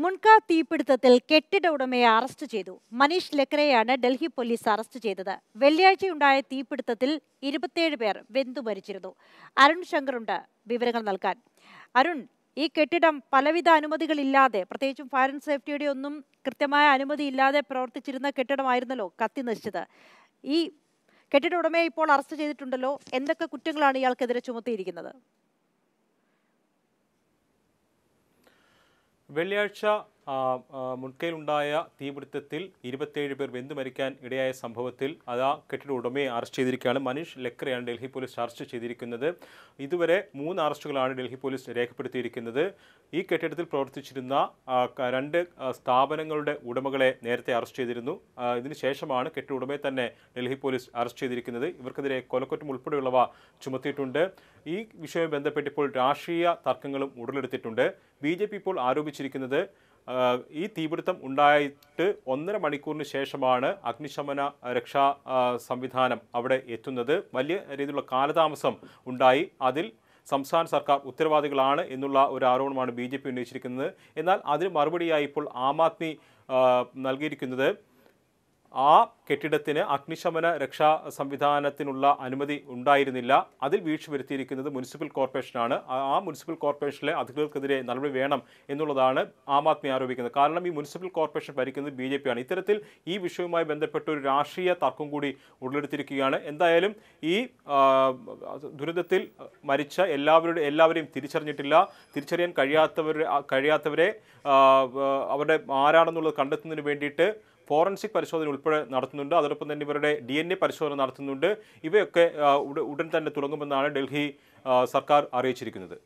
മുൻകാ തീപിടുത്തത്തിൽ കെട്ടിട ഉടമയെ അറസ്റ്റ് ചെയ്തു മനീഷ് ലക്രയാണ് ഡൽഹി പോലീസ് അറസ്റ്റ് ചെയ്തത് വെള്ളിയാഴ്ചയുണ്ടായ തീപിടുത്തത്തിൽ ഇരുപത്തിയേഴ് പേർ വെന്തു മരിച്ചിരുന്നു അരുൺ ശങ്കറുണ്ട് വിവരങ്ങൾ നൽകാൻ അരുൺ ഈ കെട്ടിടം പലവിധ അനുമതികളില്ലാതെ പ്രത്യേകിച്ചും ഫയർ ആൻഡ് സേഫ്റ്റിയുടെ ഒന്നും കൃത്യമായ അനുമതി ഇല്ലാതെ പ്രവർത്തിച്ചിരുന്ന കെട്ടിടമായിരുന്നല്ലോ കത്തി നശിച്ചത് ഈ കെട്ടിട ഉടമയെ ഇപ്പോൾ അറസ്റ്റ് ചെയ്തിട്ടുണ്ടല്ലോ എന്തൊക്കെ കുറ്റങ്ങളാണ് ഇയാൾക്കെതിരെ ചുമത്തിയിരിക്കുന്നത് വെള്ളിയാഴ്ച മുൻകൈയിലുണ്ടായ തീപിടുത്തത്തിൽ ഇരുപത്തേഴ് പേർ വെന്തു മരിക്കാൻ ഇടയായ സംഭവത്തിൽ അത് ആ കെട്ടിട ഉടമയെ അറസ്റ്റ് ചെയ്തിരിക്കുകയാണ് മനീഷ് ലക്കറയാണ് ഡൽഹി പോലീസ് അറസ്റ്റ് ചെയ്തിരിക്കുന്നത് ഇതുവരെ മൂന്ന് അറസ്റ്റുകളാണ് ഡൽഹി പോലീസ് രേഖപ്പെടുത്തിയിരിക്കുന്നത് ഈ കെട്ടിടത്തിൽ പ്രവർത്തിച്ചിരുന്ന രണ്ട് സ്ഥാപനങ്ങളുടെ ഉടമകളെ നേരത്തെ അറസ്റ്റ് ചെയ്തിരുന്നു ഇതിനുശേഷമാണ് കെട്ടിട ഉടമയെ തന്നെ ഡൽഹി പോലീസ് അറസ്റ്റ് ചെയ്തിരിക്കുന്നത് ഇവർക്കെതിരെ കൊലക്കുറ്റം ഉൾപ്പെടെയുള്ളവ ചുമത്തിയിട്ടുണ്ട് ഈ വിഷയവുമായി ബന്ധപ്പെട്ട് ഇപ്പോൾ രാഷ്ട്രീയ തർക്കങ്ങളും ഉടലെടുത്തിട്ടുണ്ട് ബി ഇപ്പോൾ ആരോപിച്ചിരിക്കുന്നത് ഈ തീപിടുത്തം ഉണ്ടായിട്ട് ഒന്നര മണിക്കൂറിന് ശേഷമാണ് അഗ്നിശമന രക്ഷാ സംവിധാനം അവിടെ എത്തുന്നത് വലിയ രീതിയിലുള്ള കാലതാമസം ഉണ്ടായി അതിൽ സംസ്ഥാന സർക്കാർ ഉത്തരവാദികളാണ് എന്നുള്ള ഒരു ആരോപണമാണ് ബി ജെ പി ഉന്നയിച്ചിരിക്കുന്നത് എന്നാൽ അതിന് മറുപടിയായി ഇപ്പോൾ ആം ആദ്മി നൽകിയിരിക്കുന്നത് ആ കെട്ടിടത്തിന് അഗ്നിശമന രക്ഷാ സംവിധാനത്തിനുള്ള അനുമതി ഉണ്ടായിരുന്നില്ല അതിൽ വീഴ്ച വരുത്തിയിരിക്കുന്നത് മുനിസിപ്പൽ കോർപ്പറേഷനാണ് ആ മുനിസിപ്പൽ കോർപ്പറേഷനിലെ അധികൃതർക്കെതിരെ നടപടി വേണം എന്നുള്ളതാണ് ആം ആദ്മി ആരോപിക്കുന്നത് കാരണം ഈ മുനിസിപ്പൽ കോർപ്പറേഷൻ ഭരിക്കുന്നത് ബി ജെ പിയാണ് ഇത്തരത്തിൽ ഈ വിഷയവുമായി ബന്ധപ്പെട്ട ഒരു രാഷ്ട്രീയ തർക്കം കൂടി ഉടലെടുത്തിരിക്കുകയാണ് എന്തായാലും ഈ ദുരിതത്തിൽ മരിച്ച എല്ലാവരുടെ എല്ലാവരെയും തിരിച്ചറിഞ്ഞിട്ടില്ല തിരിച്ചറിയാൻ കഴിയാത്തവരെ കഴിയാത്തവരെ അവരുടെ ആരാണെന്നുള്ളത് കണ്ടെത്തുന്നതിന് വേണ്ടിയിട്ട് ഫോറൻസിക് പരിശോധന ഉൾപ്പെടെ നടത്തുന്നു നടത്തുന്നുണ്ട് അതോടൊപ്പം തന്നെ ഇവരുടെ ഡി എൻ എ പരിശോധന നടത്തുന്നുണ്ട് ഇവയൊക്കെ ഉടൻ തന്നെ തുടങ്ങുമെന്നാണ് ഡൽഹി സർക്കാർ അറിയിച്ചിരിക്കുന്നത്